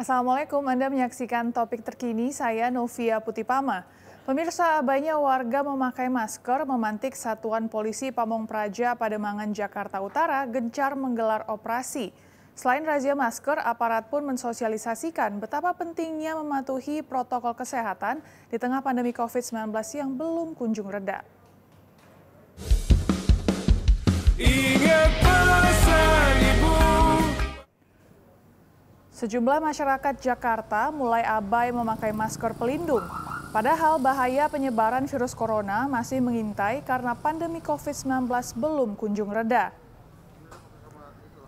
Assalamualaikum, Anda menyaksikan topik terkini saya Novia Putipama. Pemirsa, banyak warga memakai masker memantik Satuan Polisi Pamong Praja Pademangan Jakarta Utara gencar menggelar operasi. Selain razia masker, aparat pun mensosialisasikan betapa pentingnya mematuhi protokol kesehatan di tengah pandemi COVID-19 yang belum kunjung reda. Sejumlah masyarakat Jakarta mulai abai memakai masker pelindung. Padahal bahaya penyebaran virus corona masih mengintai karena pandemi COVID-19 belum kunjung reda.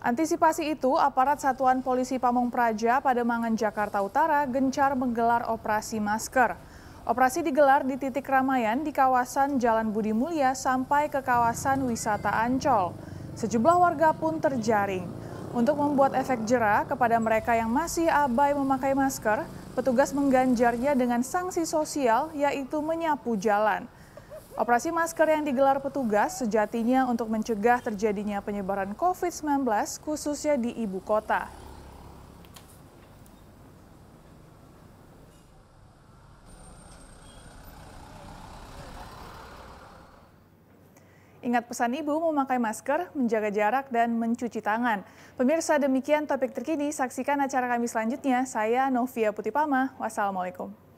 Antisipasi itu, aparat Satuan Polisi Pamong Praja pada Mangan Jakarta Utara gencar menggelar operasi masker. Operasi digelar di titik ramaian di kawasan Jalan Budi Mulia sampai ke kawasan wisata Ancol. Sejumlah warga pun terjaring. Untuk membuat efek jerah kepada mereka yang masih abai memakai masker, petugas mengganjarnya dengan sanksi sosial yaitu menyapu jalan. Operasi masker yang digelar petugas sejatinya untuk mencegah terjadinya penyebaran COVID-19 khususnya di ibu kota. Ingat pesan ibu memakai masker, menjaga jarak, dan mencuci tangan. Pemirsa demikian topik terkini, saksikan acara kami selanjutnya. Saya Novia Putipama, wassalamualaikum.